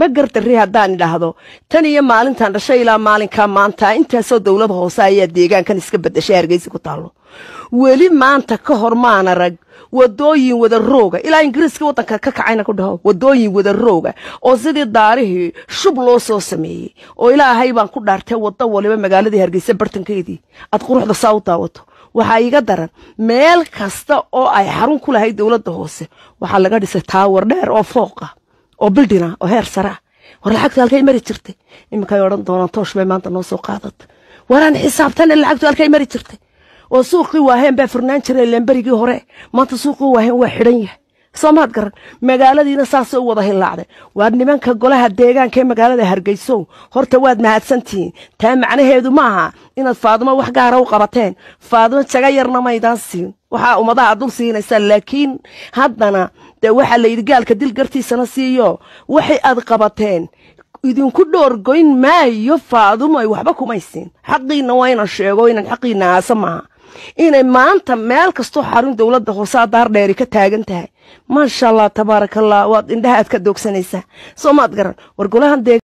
ma gardarri haddaan idhaahdo tan iyo maalintan dhashay ilaa maalinkaa maanta intaasoo dowlada hoose ayaa deegaankan iska baddashay hargeysa ku taallo weli maanta ka hor maan arag wadooyin wada rooga ilaa ingiriiska waddanka ka kacayna ku dhaho wadooyin wada rooga oo sidii daarihii shub loo soo sameeyey oo ilaahay baan ku dhaartay waddo waliba magaaladii hargeysa bartankeedii aad quruxda saa u daawato waxaa iga daran meel kasta oo ay xarun ku lahay dowladda hoose waxaa laga dhisay taawar dheer oo fooqa oo bildina ah, oo heer sare ah war lacagtu halkay mari jirtay iminkaay odhan doonaan toosh bay maanta noo soo qaadata waraan xisaabtana lacagtu halkay mari jirtay oo suuqii waaheen baa furnaan jiray lemberigii hore maanta suuqii waaheen waa xidhan yahay soo maad garan magaaladiina saasay u wada hillaacday waar nimanka golaha deegaanka ee magaalada hargeyso horta waad mahadsantihiin taa macnaheedu ma aha inaad faadimo wax gaara u qabateen faadimo jaga yarna maydaan siin waxaa ummadaha dul siinaysaa laakiin haddana dee waxaa layidhi gaalka dil gartiisana siiyo waxay aad qabateen idinku dhoorgoyn maayo faadumay waxba kumaysiin xaqiina waa inaan sheego inaan xaqiina aasa maaha inay maanta meel kastoo xarun dowladda hoose adaar dheeri ka taagan tahay maasha allah tabaarakallah waad indhaha aad ka doogsanaysaa soo maad garan war golahan